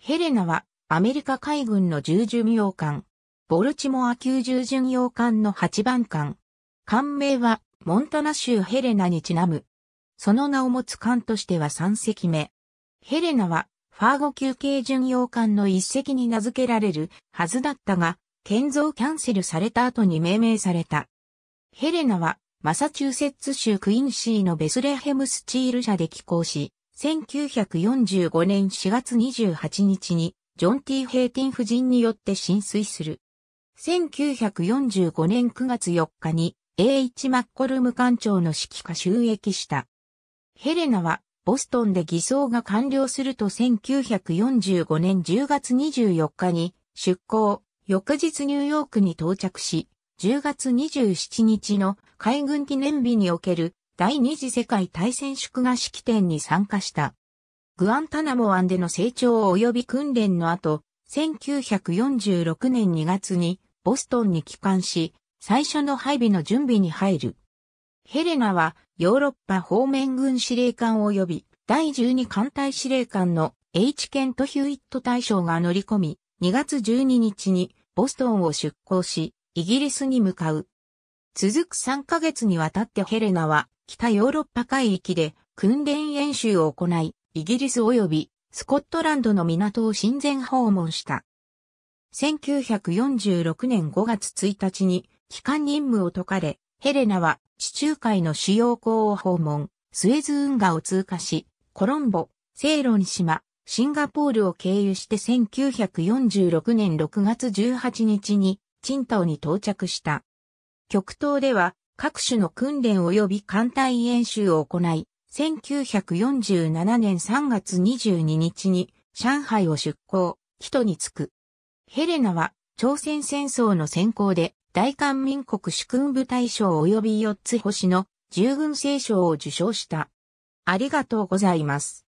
ヘレナはアメリカ海軍の重巡洋艦、ボルチモア級重巡洋艦の8番艦。艦名はモンタナ州ヘレナにちなむ。その名を持つ艦としては3隻目。ヘレナはファーゴ級系巡洋艦の一隻に名付けられるはずだったが、建造キャンセルされた後に命名された。ヘレナはマサチューセッツ州クインシーのベスレヘムスチール社で寄港し、1945年4月28日にジョン・ティ・ヘイティン夫人によって浸水する。1945年9月4日に a 1マッコルム艦長の指揮下収益した。ヘレナはボストンで偽装が完了すると1945年10月24日に出港、翌日ニューヨークに到着し、10月27日の海軍記念日における第二次世界大戦祝賀式典に参加した。グアンタナモ湾での成長及び訓練の後、1946年2月にボストンに帰還し、最初の配備の準備に入る。ヘレナはヨーロッパ方面軍司令官及び第12艦隊司令官の H ケント・ヒューイット大将が乗り込み、2月12日にボストンを出港し、イギリスに向かう。続く3ヶ月にわたってヘレナは北ヨーロッパ海域で訓練演習を行い、イギリス及びスコットランドの港を親善訪問した。1946年5月1日に帰還任務を解かれ、ヘレナは地中海の主要港を訪問、スエズ運河を通過し、コロンボ、セイロン島、シンガポールを経由して1946年6月18日に、チンタオに到着した。極東では各種の訓練及び艦隊演習を行い、1947年3月22日に上海を出港、人に着く。ヘレナは朝鮮戦争の先行で大韓民国主君部大賞及び四つ星の従軍聖賞を受賞した。ありがとうございます。